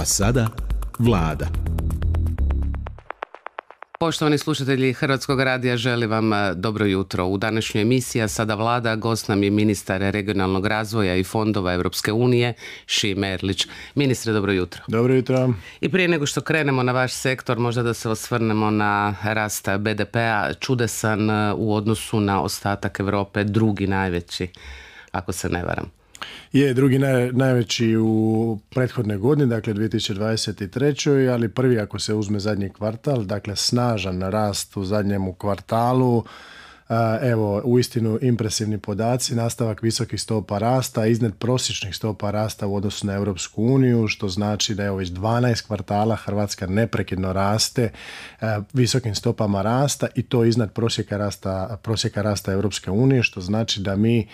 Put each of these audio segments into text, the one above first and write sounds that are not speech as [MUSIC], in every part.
A sada vlada. Poštovani slušatelji Hrvatskog radija, želim vam e, dobro jutro. U današnjoj emisiji Sada vlada gost nam je ministar regionalnog razvoja i fondova Europske unije Šime Erlić. Ministre, dobro jutro. Dobro jutro. I prije nego što krenemo na vaš sektor, možda da se osvrnemo na rast BDP-a, čudesan e, u odnosu na ostatak Europe, drugi najveći, ako se ne varam. Je, drugi najveći u prethodne godine, dakle 2023. ali prvi ako se uzme zadnji kvartal, dakle snažan rast u zadnjemu kvartalu, e, Evo, uistinu impresivni podaci, nastavak visokih stopa rasta, iznad prosječnih stopa rasta u odnosu na Europsku uniju, što znači da je već 12 kvartala Hrvatska neprekidno raste e, visokim stopama rasta i to iznad prosjeka rasta, prosjeka rasta Europske unije, što znači da mi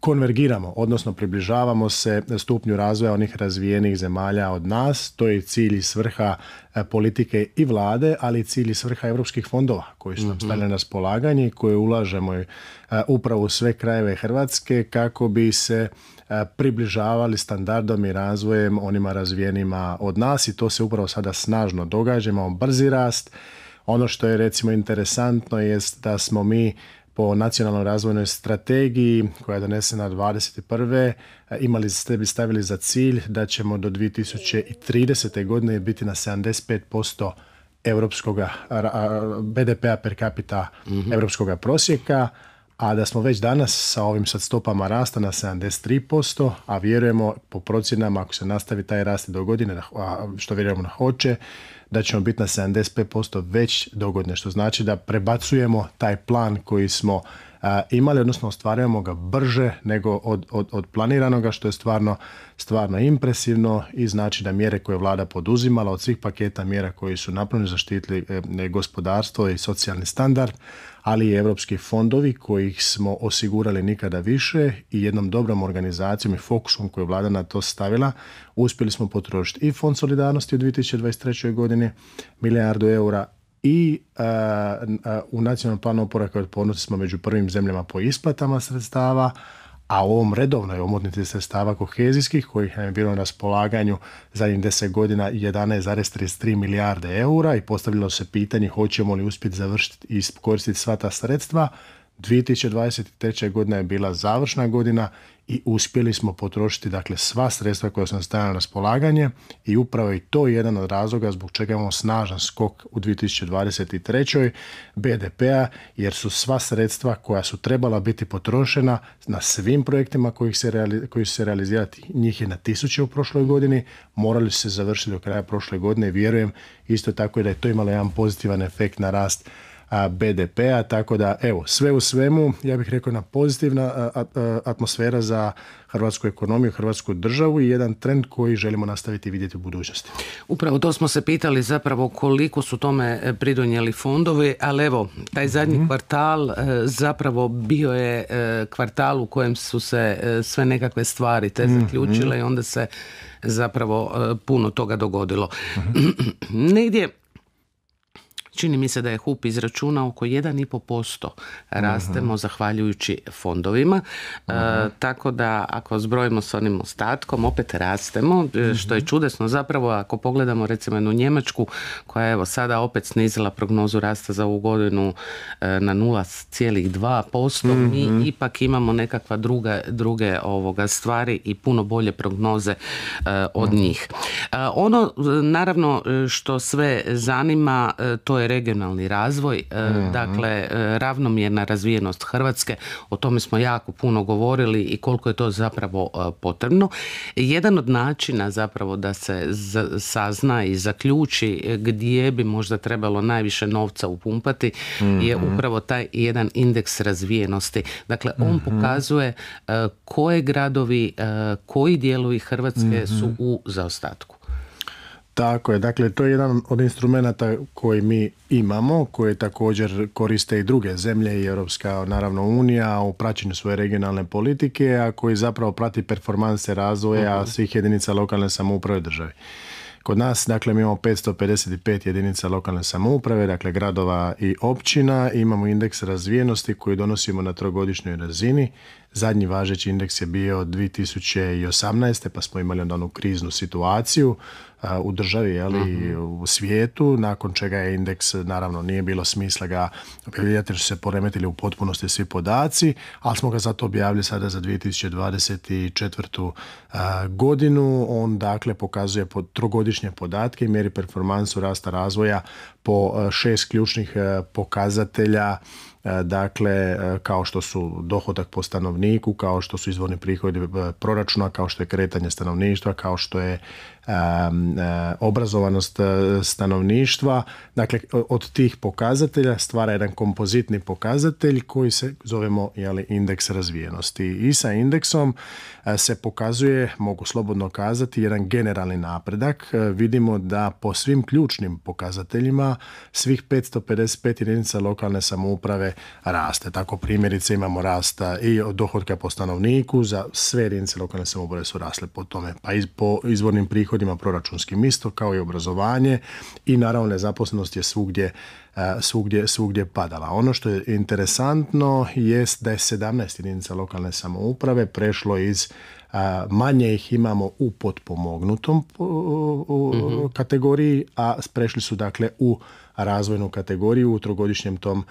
konvergiramo, odnosno približavamo se stupnju razvoja onih razvijenih zemalja od nas. To je cilj i svrha e, politike i vlade, ali i cilj i svrha europskih fondova koji su nam mhm. stavljeni na spolaganje i koje ulažemo e, upravo u sve krajeve Hrvatske kako bi se e, približavali standardom i razvojem onima razvijenima od nas i to se upravo sada snažno događa, imamo brzi rast. Ono što je recimo interesantno jest da smo mi po nacionalnoj razvojnoj strategiji koja je donesena 21. Eh, imali ste bi stavili za cilj da ćemo do 2030. godine biti na 75% europskoga BDP-a per capita mm prosjeka, a da smo već danas sa ovim sad stopama rasta na 73%, a vjerujemo po procjenama ako se nastavi taj rast do godine, što vjerujemo na hoće, da ćemo biti na 75% već dogodne, što znači da prebacujemo taj plan koji smo uh, imali, odnosno ostvarujemo ga brže nego od, od, od planiranoga, što je stvarno, stvarno impresivno i znači da mjere koje je vlada poduzimala od svih paketa mjera koji su napravljeni zaštitili eh, gospodarstvo i socijalni standard, ali i europski fondovi kojih smo osigurali nikada više i jednom dobrom organizacijom i fokusom koju je vlada na to stavila, uspjeli smo potrošiti i fond solidarnosti u 2023. godini, milijardu eura i e, e, u nacionalnom planu oporaka i otpornosti smo među prvim zemljama po isplatama sredstava, a u ovom redovnoj omotnici sredstava kohezijskih kojih nam je bilo na raspolaganju zadnjih 10 godina 11,33 milijarde eura i postavilo se pitanje hoćemo li uspjeti završiti i iskoristiti sva ta sredstva 2023. godina je bila završna godina i uspjeli smo potrošiti dakle sva sredstva koja su nam na raspolaganje i upravo i to jedan od razloga zbog čega imamo snažan skok u 2023. BDP-a jer su sva sredstva koja su trebala biti potrošena na svim projektima koji se, reali, koji se realizirati, njih je na tisuće u prošloj godini, morali su se završiti do kraja prošle godine i vjerujem isto tako da je to imalo jedan pozitivan efekt na rast BDP-a, tako da evo, sve u svemu, ja bih rekao na pozitivna atmosfera za hrvatsku ekonomiju, hrvatsku državu i jedan trend koji želimo nastaviti vidjeti u budućnosti. Upravo to smo se pitali zapravo koliko su tome e, pridonijeli fondovi, ali evo, taj zadnji mhm. kvartal e, zapravo bio je e, kvartal u kojem su se sve nekakve stvari te mhm. zaključile i onda se zapravo puno toga dogodilo. Mhm. [CLEARS THROAT] Negdje Čini mi se da je HUP izračunao oko 1,5% rastemo zahvaljujući fondovima. E, tako da ako zbrojimo s onim ostatkom, opet rastemo, e, što je mhm. čudesno zapravo ako pogledamo recimo jednu Njemačku koja je evo sada opet snizila prognozu rasta za ovu godinu e, na 0,2%, posto mi mhm. ipak imamo nekakva druga, druge ovoga stvari i puno bolje prognoze od mhm. njih. Ono naravno što sve zanima to je regionalni razvoj, e, mhm. dakle e, ravnomjerna razvijenost Hrvatske, o tome smo jako puno govorili i koliko je to zapravo e, potrebno. Jedan od načina zapravo da se sazna i zaključi gdje bi možda trebalo najviše novca upumpati je mhm. upravo taj jedan indeks razvijenosti. Dakle, on mhm. pokazuje koje gradovi, koji dijelovi Hrvatske su u zaostatku. Tako je, dakle to je jedan od instrumenata koji mi imamo, koje također koriste i druge zemlje i Europska naravno unija u praćenju svoje regionalne politike, a koji zapravo prati performanse razvoja mhm. svih jedinica lokalne samouprave države. Kod nas, dakle, mi imamo 555 jedinica lokalne samouprave, dakle, gradova i općina. Imamo indeks razvijenosti koji donosimo na trogodišnjoj razini Zadnji važeći indeks je bio 2018. pa smo imali onda onu kriznu situaciju uh, u državi, je mhm. u svijetu, nakon čega je indeks, naravno, nije bilo smisla ga objavljivati jer su se poremetili u potpunosti svi podaci, ali smo ga zato objavili sada za 2024. Uh, godinu. On, dakle, pokazuje po trogodišnje podatke i mjeri performansu rasta razvoja po uh, šest ključnih pokazatelja E, dakle e, kao što su dohodak po stanovniku, kao što su izvorni prihodi e, proračuna, kao što je kretanje stanovništva, kao što je obrazovanost stanovništva. Dakle, od tih pokazatelja stvara jedan kompozitni pokazatelj koji se zovemo jeli, indeks razvijenosti. I sa indeksom se pokazuje, mogu slobodno kazati, jedan generalni napredak. Vidimo da po svim ključnim pokazateljima svih 555 jedinica lokalne samouprave raste. Tako primjerice imamo rasta i od dohodka po stanovniku, za sve jedinice lokalne samouprave su rasle po tome, pa i po izvornim prihodima proračunskim isto, kao i obrazovanje i naravno nezaposlenost je svugdje e, svugdje, svugdje padala. Ono što je interesantno jest da je 17 jedinica lokalne samouprave prešlo iz e, manje ih imamo u potpomognutom mhm. kategoriji, a prešli su dakle u razvojnu kategoriju u trogodišnjem tom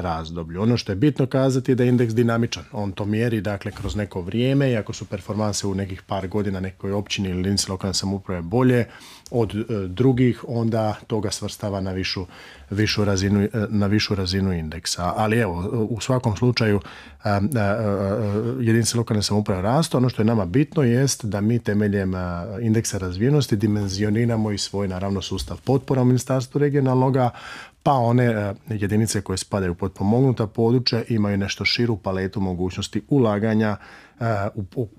razdoblju. Ono što je bitno kazati je da je indeks dinamičan. On to mjeri dakle kroz neko vrijeme i ako su performanse u nekih par godina nekoj općini ili jedinici lokalne samouprave bolje od e, drugih, onda toga svrstava na višu, višu razinu, e, na višu razinu indeksa. Ali evo, u svakom slučaju jedinice lokalne samouprave rastu. Ono što je nama bitno jest da mi temeljem indeksa razvijenosti dimenzioniramo i svoj naravno sustav potpora u Ministarstvu regionalnoga, pa one e, jedinice koje spadaju pod pomognuta područja imaju nešto širu paletu mogućnosti ulaganja e,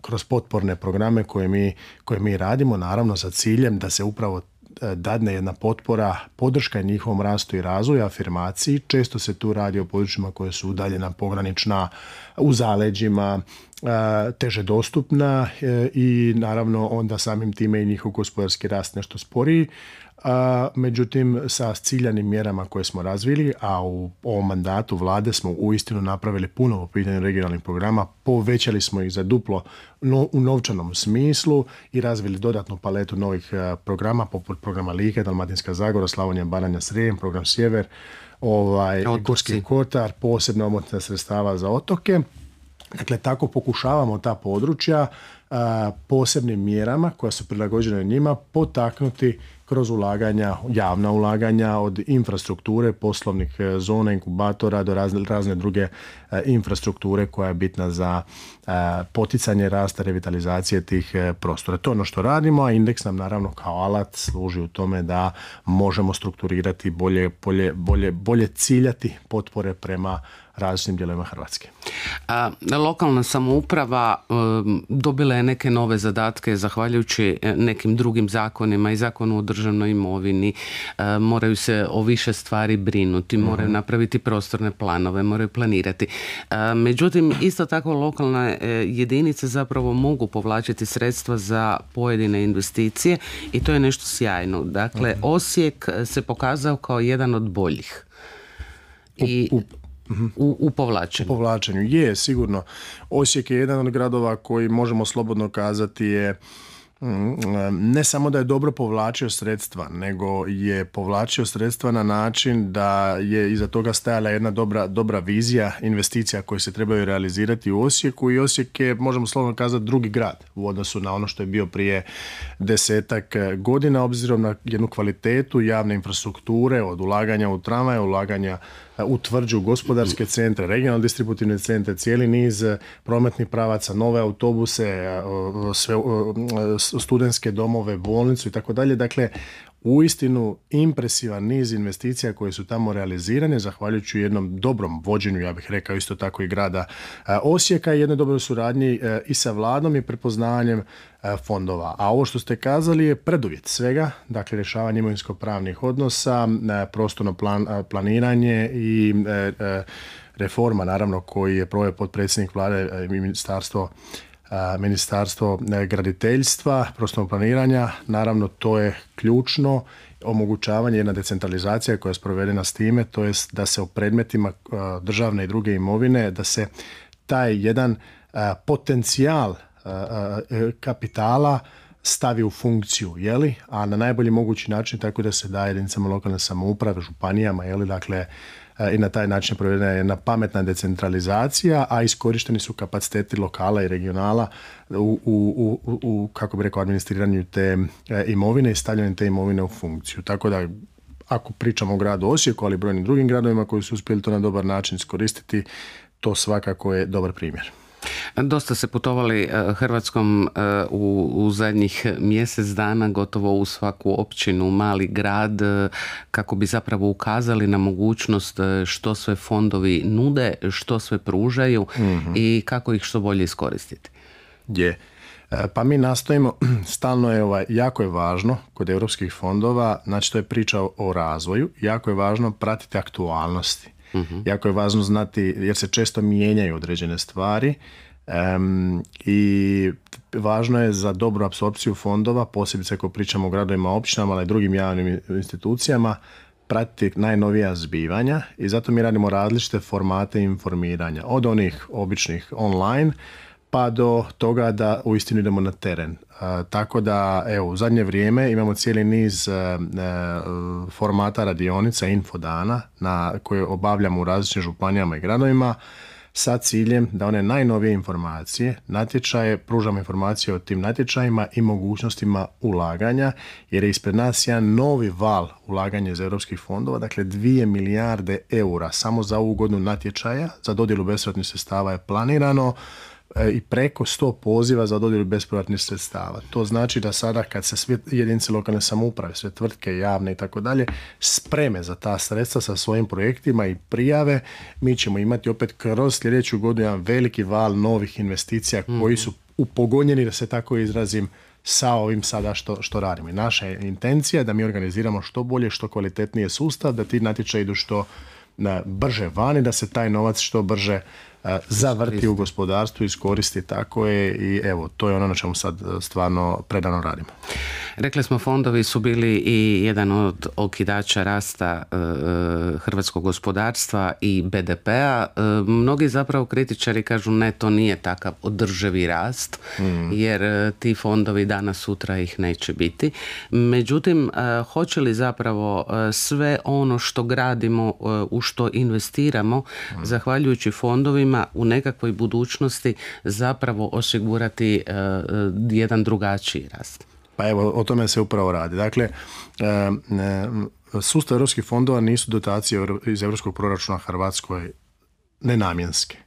kroz potporne programe koje mi, koje mi radimo, naravno sa ciljem da se upravo e, dadne jedna potpora, podrška njihovom rastu i razvoju, afirmaciji. Često se tu radi o područjima koje su udaljena pogranična u zaleđima, teže dostupna e, i naravno onda samim time i njihov gospodarski rast nešto sporiji. međutim, sa ciljanim mjerama koje smo razvili, a u ovom mandatu vlade smo uistinu napravili puno po pitanju regionalnih programa, povećali smo ih za duplo u novčanom smislu i razvili dodatnu paletu novih e, programa, poput programa Like, Dalmatinska Zagora, Slavonija, Baranja, Srijem, program Sjever, ovaj, Gorski Kotar, posebna omotna sredstava za otoke. Dakle, tako pokušavamo ta područja e, posebnim mjerama koja su prilagođene njima potaknuti kroz ulaganja, javna ulaganja od infrastrukture, poslovnih e, zona, inkubatora do razne, razne druge e, infrastrukture koja je bitna za poticanje rasta, revitalizacije tih prostora. To je ono što radimo, a indeks nam naravno kao alat služi u tome da možemo strukturirati bolje, bolje, bolje ciljati potpore prema različitim dijelovima Hrvatske. A, lokalna samouprava dobila je neke nove zadatke zahvaljujući e, nekim drugim zakonima i zakonu o državnoj imovini. E, moraju se o više stvari brinuti, mhm. moraju napraviti prostorne planove, moraju planirati. E, međutim, isto tako lokalne jedinice zapravo mogu povlačiti sredstva za pojedine investicije i to je nešto sjajno. Dakle, mhm. Osijek se pokazao kao jedan od boljih. U, u, u, u povlačenju. U povlačenju, je, sigurno. Osijek je jedan od gradova koji možemo slobodno kazati je mm, ne samo da je dobro povlačio sredstva, nego je povlačio sredstva na način da je iza toga stajala jedna dobra, dobra vizija investicija koje se trebaju realizirati u Osijeku i Osijek je, možemo slovno kazati, drugi grad u odnosu na ono što je bio prije desetak godina, obzirom na jednu kvalitetu javne infrastrukture, od ulaganja u tramvaje, ulaganja E, utvrđuju gospodarske centre, regionalne distributivne centre, cijeli niz e, prometnih pravaca, nove autobuse, e, sve, studentske domove, bolnicu i tako dalje. Dakle, uistinu impresivan niz investicija koje su tamo realizirane, zahvaljujući jednom dobrom vođenju, ja bih rekao isto tako i grada e, Osijeka i jednoj dobroj suradnji e, i sa vladom i prepoznavanjem e, fondova. A ovo što ste kazali je preduvjet svega, dakle rješavanje imovinsko-pravnih odnosa, prostorno planiranje i reforma naravno koji je proveo potpredsjednik vlade i ministarstvo Ministarstvo e, graditeljstva, prostornog planiranja, naravno to je ključno omogućavanje jedna decentralizacija koja je sprovedena s time, to jest da se o predmetima e, državne i druge imovine, da se taj jedan e, potencijal kapitala stavi u funkciju, je li? A na najbolji mogući način tako da se da jedinicama lokalne samouprave, županijama, je li? Dakle, E, i na taj način provedena je jedna pametna decentralizacija, a iskorišteni su kapaciteti lokala i regionala u, u, u, kako bi rekao, administriranju te e, imovine i stavljanju te imovine u funkciju. Tako da ako pričamo o gradu Osijeku, ali i brojnim drugim gradovima koji su uspjeli to na dobar način iskoristiti, to svakako je dobar primjer. Dosta se putovali e, Hrvatskom e, u, u zadnjih mjesec dana, gotovo u svaku općinu, mali grad, e, kako bi zapravo ukazali na mogućnost što sve fondovi nude, što sve pružaju mhm. i kako ih što bolje iskoristiti. Je. Pa mi nastojimo, [CLEARS THROAT] stalno je ovaj, jako je važno kod europskih fondova, znači to je priča o razvoju, jako je važno pratiti aktualnosti. Mhm. Jako je važno znati, jer se često mijenjaju određene stvari i važno je za dobru apsorpciju fondova, posebice ako pričamo o gradovima, općinama, ali i drugim javnim institucijama, pratiti najnovija zbivanja i zato mi radimo različite formate informiranja. Od onih običnih online, pa do toga da uistinu idemo na teren. Tako da, evo, u zadnje vrijeme imamo cijeli niz e, e, formata radionica, infodana, na koje obavljamo u različitim županijama i gradovima sa ciljem da one najnovije informacije, natječaje, pružamo informacije o tim natječajima i mogućnostima ulaganja, jer je ispred nas jedan novi val ulaganja iz europskih fondova, dakle 2 milijarde eura samo za ovu godinu natječaja, za dodjelu besvratnih sestava je planirano, E, i preko 100 poziva za dodjelu bespovratnih sredstava. To znači da sada kad se sve jedinice lokalne samouprave, sve tvrtke javne i tako dalje spreme za ta sredstva sa svojim projektima i prijave, mi ćemo imati opet kroz sljedeću godinu jedan veliki val novih investicija mhm. koji su upogonjeni, da se tako izrazim, sa ovim sada što, što radimo. naša je intencija da mi organiziramo što bolje, što kvalitetnije sustav, da ti natječaji idu što na, e, brže vani, da se taj novac što brže zavrti u gospodarstvu, iskoristi tako je i evo, to je ono na čemu sad e, stvarno predano radimo. Rekli smo, fondovi su bili i jedan od okidača rasta e, e, hrvatskog gospodarstva i BDP-a. mnogi zapravo kritičari kažu ne, to nije takav održivi rast, mm. jer ti fondovi danas, sutra ih neće biti. Međutim, hoće li zapravo sve ono što gradimo, u što investiramo, mm. zahvaljujući fondovima, u nekakvoj budućnosti zapravo osigurati e, jedan drugačiji rast. Pa evo, o tome se upravo radi. Dakle, e, sustav europskih fondova nisu dotacije iz europskog proračuna Hrvatskoj nenamjenske.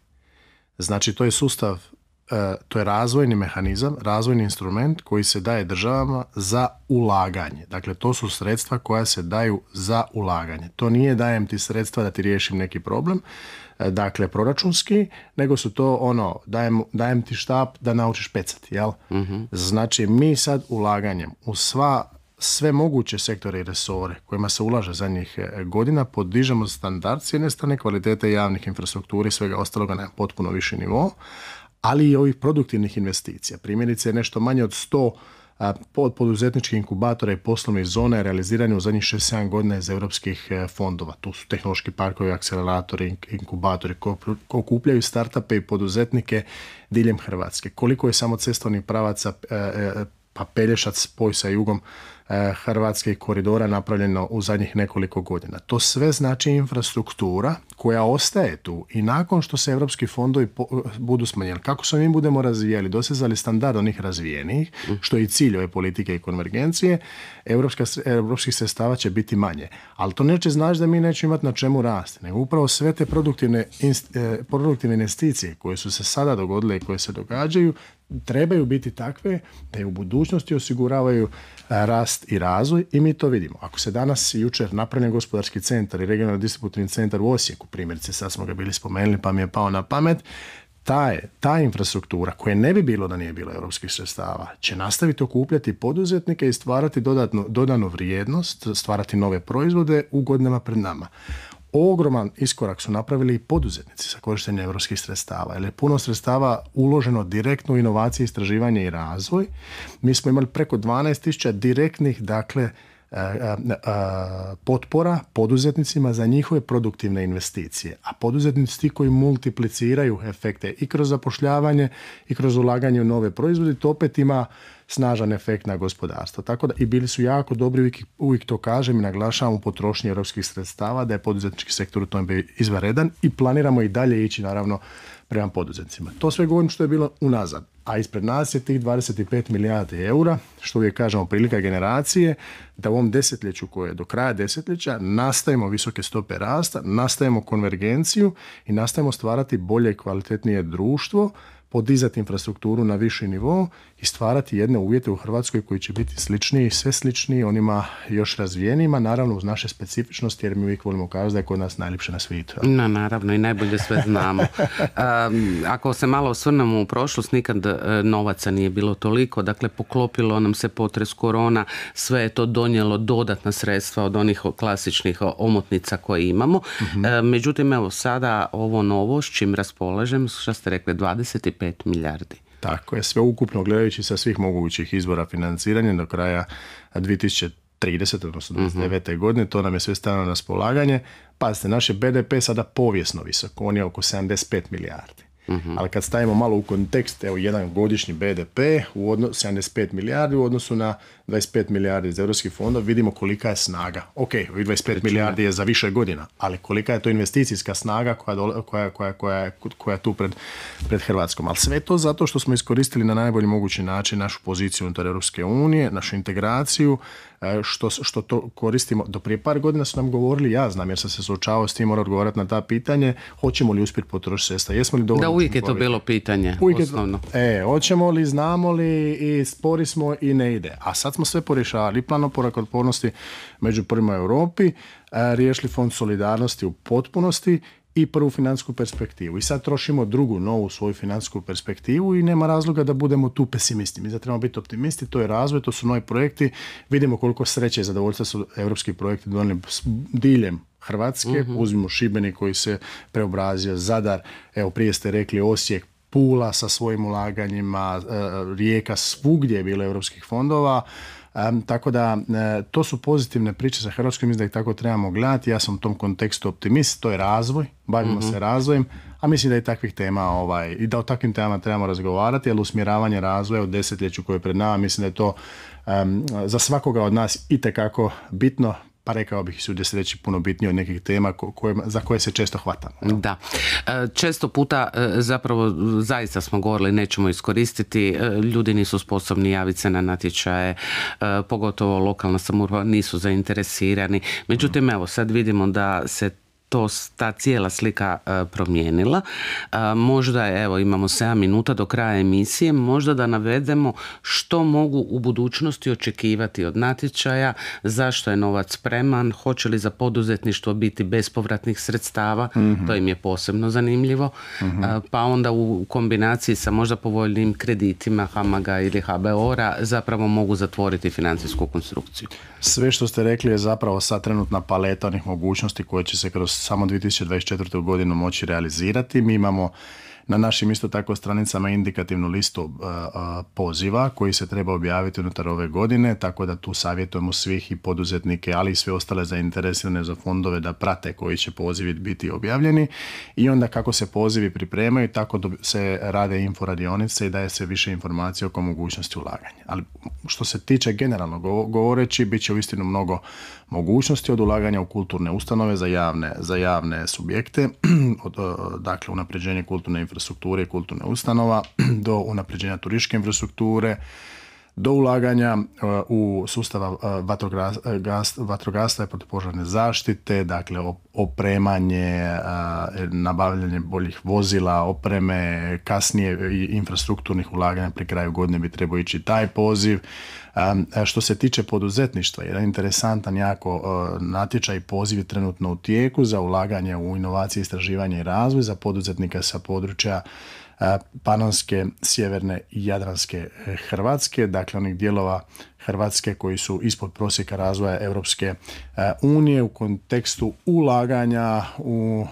Znači, to je sustav, e, to je razvojni mehanizam, razvojni instrument koji se daje državama za ulaganje. Dakle, to su sredstva koja se daju za ulaganje. To nije dajem ti sredstva da ti riješim neki problem, E, dakle, proračunski, nego su to ono, dajem, dajem ti štap da naučiš pecati, jel? mm Znači, mi sad ulaganjem u sva sve moguće sektore i resore kojima se ulaže zadnjih e, godina podižemo standard s jedne strane kvalitete javnih infrastrukturi i svega ostaloga na potpuno viši nivo, ali i ovih produktivnih investicija. Primjerice nešto manje od 100 pod poduzetničkih inkubatora i poslovnih zona realizirane u zadnjih 6-7 godina iz europskih e, fondova. Tu su tehnološki parkovi, akceleratori, inkubatori koji okupljaju startupe i poduzetnike diljem Hrvatske. Koliko je samo cestovnih pravaca e, e, pa Pelješac spoj sa jugom e, hrvatskih koridora napravljeno u zadnjih nekoliko godina. To sve znači infrastruktura koja ostaje tu i nakon što se europski fondovi budu smanjeni. Kako se mi budemo razvijali, dosezali standard onih razvijenih, što je i cilj ove politike i konvergencije, europska, europskih sredstava će biti manje. Ali to neće znači da mi nećemo imati na čemu rasti, nego upravo sve te produktivne, e, produktivne investicije koje su se sada dogodile i koje se događaju trebaju biti takve da je u budućnosti osiguravaju e, rast i razvoj i mi to vidimo. Ako se danas i jučer napravljen gospodarski centar i regionalni distributivni centar u Osijeku, primjerice, sad smo ga bili spomenuli pa mi je pao na pamet, ta, je, ta infrastruktura koje ne bi bilo da nije bilo europskih sredstava će nastaviti okupljati poduzetnike i stvarati dodatno, dodanu vrijednost, stvarati nove proizvode u godinama pred nama. Ogroman iskorak su napravili i poduzetnici sa korištenjem europskih sredstava, jer je puno sredstava uloženo direktno u inovacije, istraživanje i razvoj. Mi smo imali preko 12.000 direktnih, dakle, e, e, e, potpora poduzetnicima za njihove produktivne investicije. A poduzetnici ti koji multipliciraju efekte i kroz zapošljavanje i kroz ulaganje u nove proizvode, to opet ima snažan efekt na gospodarstvo. Tako da i bili su jako dobri, uvijek, to kažem i u potrošnje europskih sredstava, da je poduzetnički sektor u tome izvanredan izvaredan i planiramo i dalje ići naravno prema poduzetnicima. To sve govorim što je bilo unazad. A ispred nas je tih 25 milijardi eura, što uvijek kažemo prilika generacije, da u ovom desetljeću koje je do kraja desetljeća nastajemo visoke stope rasta, nastajemo konvergenciju i nastavimo stvarati bolje i kvalitetnije društvo podizati infrastrukturu na viši nivo i stvarati jedne uvjete u Hrvatskoj koji će biti slični i sve sličniji onima još razvijenima, naravno uz naše specifičnosti jer mi uvijek volimo kazati da je kod nas najljepše na svijetu. Na, naravno i najbolje sve znamo. [LAUGHS] ako se malo osvrnemo u prošlost, nikad e, novaca nije bilo toliko, dakle poklopilo nam se potres korona, sve je to donijelo dodatna sredstva od onih klasičnih omotnica koje imamo. Mhm. međutim, evo sada ovo novo s čim raspolažem, što ste rekli, 5 milijardi. Tako je, sve ukupno gledajući sa svih mogućih izvora financiranja do kraja 2030, odnosno 2029. Mhm. godine, to nam je sve stavljeno na raspolaganje. Pazite, naš je BDP sada povijesno visoko, on je oko 75 milijardi. Mhm. Ali kad stavimo malo u kontekst, evo jedan godišnji BDP u odnos, 75 milijardi u odnosu na 25 milijardi iz europskih fonda, vidimo kolika je snaga. Ok, 25 znači- milijardi je za više godina, ali kolika je to investicijska snaga koja, koja, koja, koja, koja je tu pred, pred Hrvatskom. Ali sve to zato što smo iskoristili na najbolji mogući način našu poziciju unutar Europske unije, našu integraciju, E, što, što to koristimo. Do prije par godina su nam govorili, ja znam jer sam se suočavao s tim, mora odgovarati na ta pitanje, hoćemo li uspjeti potrošiti sredstva, jesmo li dovoljno... Da, uvijek je to bilo pitanje, e, hoćemo li, znamo li i spori smo i ne ide. A sad smo sve porješavali, plan oporak otpornosti među prvima u Europi, e, riješili fond solidarnosti u potpunosti i prvu financijsku perspektivu. I sad trošimo drugu novu svoju financijsku perspektivu i nema razloga da budemo tu pesimisti. Mi Za trebamo biti optimisti, to je razvoj, to su novi projekti. Vidimo koliko sreće i zadovoljstva su europski projekti donijeli diljem Hrvatske. mm Uzmimo Šibeni koji se preobrazio, Zadar, evo prije ste rekli Osijek, Pula sa svojim ulaganjima, e, e, Rijeka, svugdje je bilo europskih fondova tako da e, to su pozitivne priče sa Hrvatskoj, mislim da ih tako trebamo gledati. Ja sam u tom kontekstu optimist, to je razvoj, bavimo mhm. se razvojem, a mislim da i takvih tema ovaj, i da o takvim temama trebamo razgovarati, jer usmjeravanje razvoja u desetljeću koje je pred nama, mislim da je to za svakoga od nas itekako bitno pa rekao bih su se reći puno bitnije od nekih tema za koje se često hvatamo. Da. E, često puta e, zapravo zaista smo govorili nećemo iskoristiti, e, ljudi nisu sposobni javiti se na natječaje, pogotovo lokalna samouprava nisu zainteresirani. Međutim, evo sad vidimo da se to, ta cijela slika e, promijenila. E, možda, evo, imamo 7 minuta do kraja emisije, možda da navedemo što mogu u budućnosti očekivati od natječaja, zašto je novac spreman, hoće li za poduzetništvo biti bespovratnih sredstava, mhm. to im je posebno zanimljivo, mhm. e, pa onda u kombinaciji sa možda povoljnim kreditima Hamaga ili HBOR-a zapravo mogu zatvoriti financijsku konstrukciju. Sve što ste rekli je zapravo sad trenutna paleta onih mogućnosti koje će se kroz samo 2024. godinu moći realizirati. Mi imamo na našim isto tako stranicama indikativnu listu e, e, poziva koji se treba objaviti unutar ove godine, tako da tu savjetujemo svih i poduzetnike, ali i sve ostale zainteresirane za fondove da prate koji će pozivi biti objavljeni i onda kako se pozivi pripremaju, tako da se rade inforadionice i daje se više informacije oko mogućnosti ulaganja. Ali što se tiče generalno govoreći, bit će uistinu mnogo mogućnosti od ulaganja u kulturne ustanove za javne, za javne subjekte, [CLEARS THROAT] od, e, dakle unapređenje kulturne infrastrukture i kulturne ustanova [CLEARS THROAT] do unapređenja turističke infrastrukture, do ulaganja e, u sustava e, e, vatrogastva i protupožarne zaštite, dakle opremanje, nabavljanje boljih vozila, opreme, kasnije infrastrukturnih ulaganja pri kraju godine bi trebao ići taj poziv. Što se tiče poduzetništva, jedan interesantan jako natječaj i poziv je trenutno u tijeku za ulaganje u inovacije, istraživanje i razvoj za poduzetnika sa područja panonske, sjeverne i jadranske e, Hrvatske, dakle onih dijelova Hrvatske koji su ispod prosjeka razvoja Europske e, unije u kontekstu ulaganja u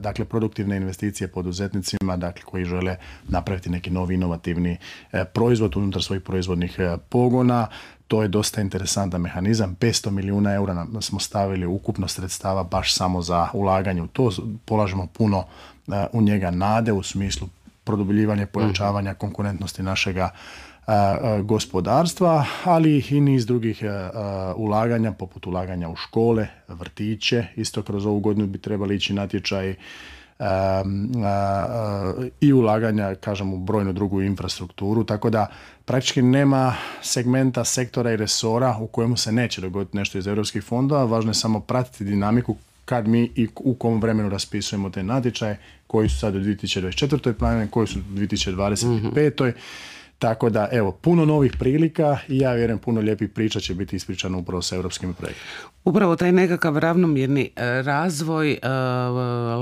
dakle produktivne investicije poduzetnicima dakle koji žele napraviti neki novi inovativni e, proizvod unutar svojih proizvodnih pogona to je dosta interesantan mehanizam. 500 milijuna eura smo stavili ukupno sredstava baš samo za ulaganje u to. Polažemo puno u njega nade u smislu produbljivanje mhm. pojačavanja konkurentnosti našega gospodarstva, ali i niz drugih ulaganja, poput ulaganja u škole, vrtiće. Isto kroz ovu godinu bi trebali ići natječaj i ulaganja, kažem, u brojnu drugu infrastrukturu, tako da praktički nema segmenta, sektora i resora u kojemu se neće dogoditi nešto iz europskih fondova, važno je samo pratiti dinamiku kad mi i u kom vremenu raspisujemo te natječaje koji su sad u 2024. planine, koji su u 2025. Mm-hmm. Tako da, evo, puno novih prilika i ja vjerujem puno lijepih priča će biti ispričano upravo s europskim projektima. Upravo taj nekakav ravnomjerni e, razvoj, e,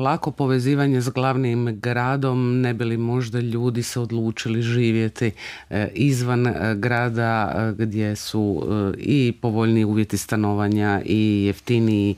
lako povezivanje s glavnim gradom, ne bi li možda ljudi se odlučili živjeti e, izvan grada gdje su i povoljni uvjeti stanovanja i jeftiniji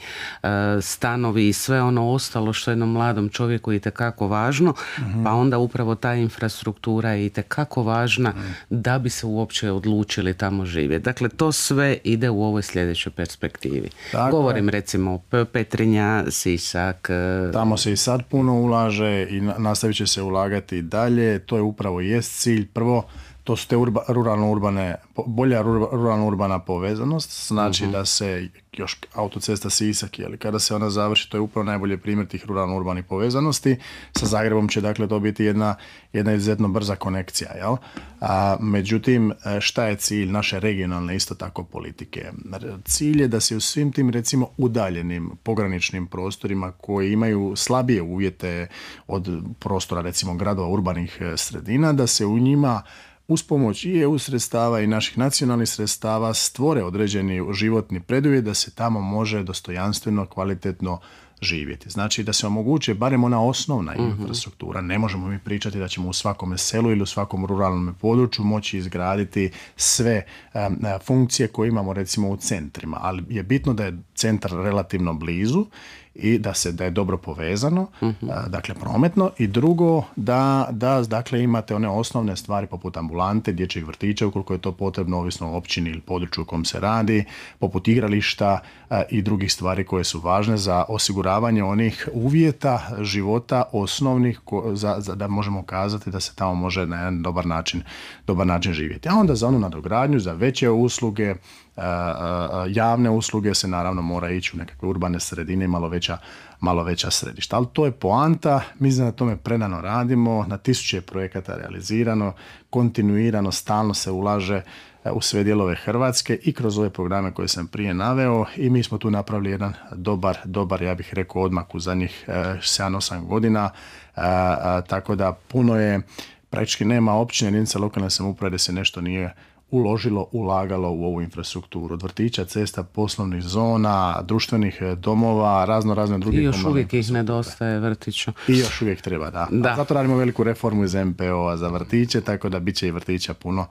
stanovi i sve ono ostalo što je jednom mladom čovjeku i tekako važno, mhm. pa onda upravo ta infrastruktura je itekako važna da bi se uopće odlučili tamo živjeti. Dakle, to sve ide u ovoj sljedećoj perspektivi. Govorim recimo Petrinja, Sisak. E, tamo se i sad puno ulaže i nastavit će se ulagati dalje. To je upravo jest cilj. Prvo, to su te urba, ruralno-urbane, bolja ruralno-urbana povezanost, znači mhm. da se još autocesta Sisak, ali kada se ona završi, to je upravo najbolje primjer tih ruralno-urbani povezanosti. Sa Zagrebom će dakle to biti jedna, jedna izuzetno brza konekcija. Jel? A, međutim, e, šta je cilj naše regionalne isto tako politike? Cilj je da se u svim tim recimo udaljenim pograničnim prostorima koji imaju slabije uvjete od prostora recimo gradova urbanih e, sredina, da se u njima uz pomoć i EU sredstava i naših nacionalnih sredstava stvore određeni životni preduvjet da se tamo može dostojanstveno, kvalitetno živjeti. Znači da se omoguće barem ona osnovna mhm. infrastruktura. Ne možemo mi pričati da ćemo u svakom selu ili u svakom ruralnom području moći izgraditi sve e, funkcije koje imamo recimo u centrima, ali je bitno da je centar relativno blizu i da se da je dobro povezano, mhm. dakle prometno i drugo da, da dakle imate one osnovne stvari poput ambulante, dječjih vrtića ukoliko je to potrebno ovisno o općini ili području u kom se radi, poput igrališta i drugih stvari koje su važne za osiguravanje onih uvjeta života osnovnih za, za, da možemo kazati da se tamo može na jedan dobar način, dobar način živjeti. A onda za onu nadogradnju, za veće usluge, javne usluge se naravno mora ići u nekakve urbane sredine i malo veća, malo veća središta. Ali to je poanta, mi na tome predano radimo, na tisuće projekata realizirano, kontinuirano, stalno se ulaže e, u sve dijelove Hrvatske i kroz ove programe koje sam prije naveo i mi smo tu napravili jedan dobar, dobar ja bih rekao odmak u zadnjih 7-8 e, godina, e, tako da puno je, praktički nema općine jedinica lokalne samouprave da se nešto nije uložilo, ulagalo u ovu infrastrukturu. Od vrtića, cesta, poslovnih zona, društvenih e, domova, razno razne druge I još uvijek ih nedostaje vrtića. I još uvijek treba, da. da. Zato radimo veliku reformu iz MPO-a za vrtiće, tako da bit će i vrtića puno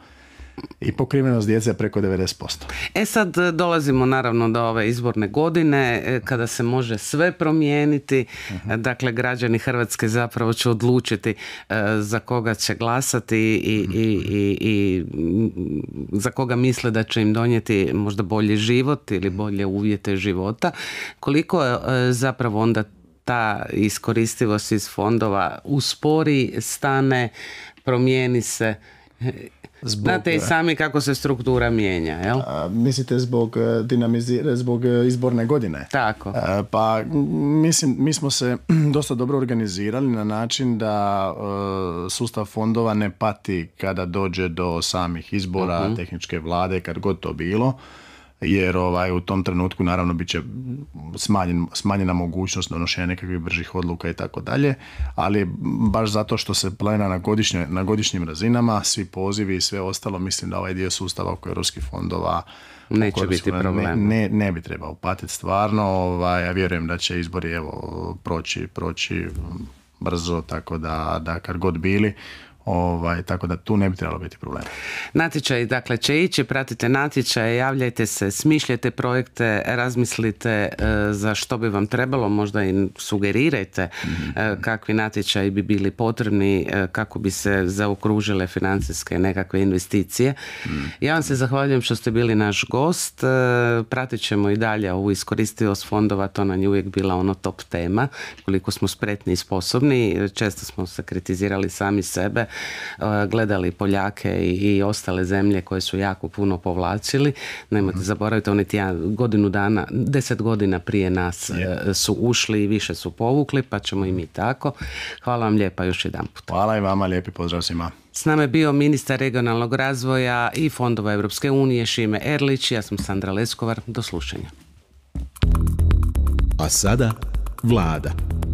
i pokrivenost djece preko 90%. E sad e, dolazimo naravno do ove izborne godine e, kada se može sve promijeniti. Mhm. Dakle, građani Hrvatske zapravo će odlučiti e, za koga će glasati i, mhm. i, i, i za koga misle da će im donijeti možda bolji život ili mhm. bolje uvjete života. Koliko je zapravo onda ta iskoristivost iz fondova uspori, stane, promijeni se Zbog, Znate i e, sami kako se struktura mijenja, jel? mislite zbog, e, zbog e, izborne godine? Tako. pa mislim, mi smo se [CLEARS THROAT] dosta dobro organizirali na način da sustav fondova ne pati kada dođe do samih izbora, mhm. tehničke vlade, kad god to bilo jer ovaj, u tom trenutku naravno bit će smanjen, smanjena mogućnost donošenja nekakvih bržih odluka i tako dalje, ali baš zato što se planira na, godišnje, na godišnjim razinama, svi pozivi i sve ostalo, mislim da ovaj dio sustava oko europskih fondova Neće biti problem. Ne, ne, bi trebao patiti stvarno, ovaj, ja vjerujem da će izbori evo, proći, proći brzo, tako da, da kad god bili, Ovaj, tako da tu ne bi trebalo biti problema. Natječaj dakle će ići, pratite natječaje, javljajte se, smišljajte projekte, razmislite e, za što bi vam trebalo, možda i sugerirajte mhm. e, kakvi natječaji bi bili potrebni e, kako bi se zaokružile financijske nekakve investicije. Mhm. Ja vam se zahvaljujem što ste bili naš gost. Pratit ćemo i dalje ovu iskoristivost fondova, to nam je uvijek bila ono top tema, koliko smo spretni i sposobni. Često smo se kritizirali sami sebe E, gledali Poljake i ostale zemlje koje su jako puno povlačili. Nemojte mhm. zaboraviti, oni jedan godinu dana, deset godina prije nas e, su ušli i više su povukli, pa ćemo i mi tako. Hvala vam lijepa još jedan put. Hvala i vama, lijepi pozdrav svima. S nama je bio ministar regionalnog razvoja i fondova Europske unije Šime Erlić. Ja sam Sandra Leskovar. Do slušanja. A sada vlada.